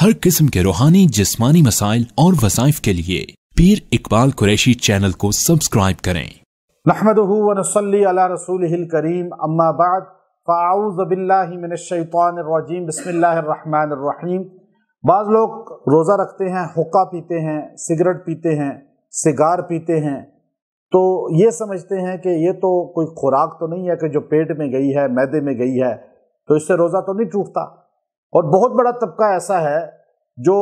हर किस्म के रूहानी जिस्मानी मसाइल और वसाइफ के लिए पीर इकबाल कुरैशी चैनल को सब्सक्राइब करें करीम अम्माबाद बाज़ लोग रोज़ा रखते हैं हुक्का पीते हैं सिगरेट पीते हैं सिगार पीते हैं तो ये समझते हैं कि ये तो कोई खुराक तो नहीं है कि जो पेट में गई है मैदे में गई है तो इससे रोज़ा तो नहीं टूटता और बहुत बड़ा तबका ऐसा है जो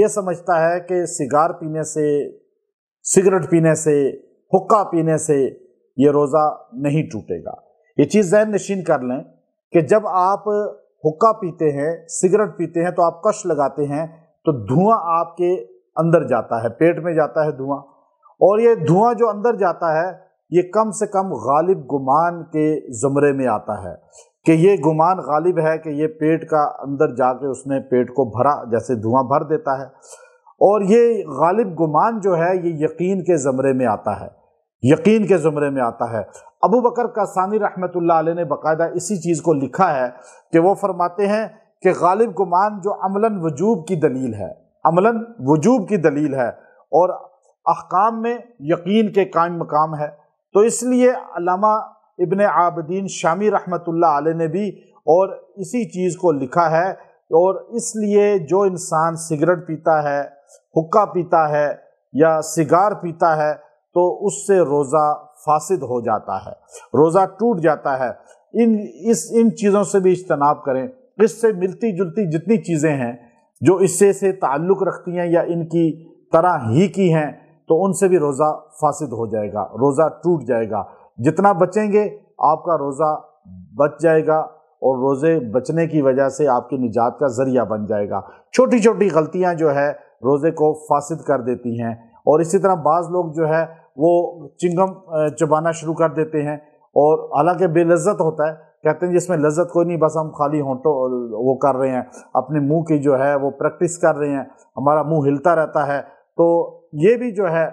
ये समझता है कि सिगार पीने से सिगरेट पीने से हुक्का पीने से ये रोज़ा नहीं टूटेगा ये चीज़ जहन नशीन कर लें कि जब आप हुक्का पीते हैं सिगरेट पीते हैं तो आप कश लगाते हैं तो धुआं आपके अंदर जाता है पेट में जाता है धुआं और ये धुआं जो अंदर जाता है ये कम से कम गालिब गुमान के ज़मरे में आता है कि ये गुमान गालिब है कि ये पेट का अंदर जाके उसने पेट को भरा जैसे धुआं भर देता है और ये गालिब गुमान जो है ये यकीन के ज़मरे में आता है यकीन के ज़मरे में आता है अबू बकर का सानी रहमत ने बाकायदा इसी चीज़ को लिखा है कि वो फरमाते हैं कि गालिब गुमान जो अमला वजूब की दलील है अमला वजूब की दलील है और अहकाम में यकीन के कायम मकाम है तो इसलिए अलामा इबन आबदीन शामी रहमतुल्लाह आल ने भी और इसी चीज़ को लिखा है और इसलिए जो इंसान सिगरेट पीता है हुक्का पीता है या सिगार पीता है तो उससे रोज़ा फासिद हो जाता है रोज़ा टूट जाता है इन इस इन चीज़ों से भी इज्तनाब करें इससे मिलती जुलती जितनी चीज़ें हैं जो इससे से ताल्लुक़ रखती हैं या इनकी तरह ही की हैं तो उनसे भी रोज़ा फासिद हो जाएगा रोज़ा टूट जाएगा जितना बचेंगे आपका रोज़ा बच जाएगा और रोज़े बचने की वजह से आपकी निजात का ज़रिया बन जाएगा छोटी छोटी गलतियां जो है रोज़े को फासद कर देती हैं और इसी तरह बाज़ लोग जो है वो चिंगम चबाना शुरू कर देते हैं और हालांकि बेलज़त होता है कहते हैं जिसमें लज्जत कोई नहीं बस हम खाली होंटों वो कर रहे हैं अपने मुंह की जो है वो प्रैक्टिस कर रहे हैं हमारा मुंह हिलता रहता है तो ये भी जो है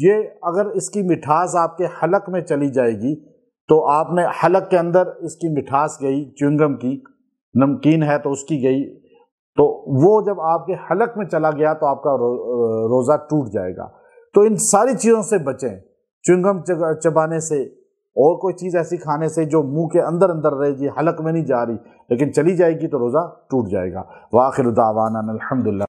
ये अगर इसकी मिठास आपके हलक में चली जाएगी तो आपने हलक के अंदर इसकी मिठास गई चुंगम की नमकीन है तो उसकी गई तो वो जब आपके हलक में चला गया तो आपका रो, रोज़ा टूट जाएगा तो इन सारी चीज़ों से बचें चुंगम चबाने से और कोई चीज़ ऐसी खाने से जो मुंह के अंदर अंदर रहेगी हलक में नहीं जा रही लेकिन चली जाएगी तो रोज़ा टूट जाएगा वाखिर दावाना अलहमदिल्ला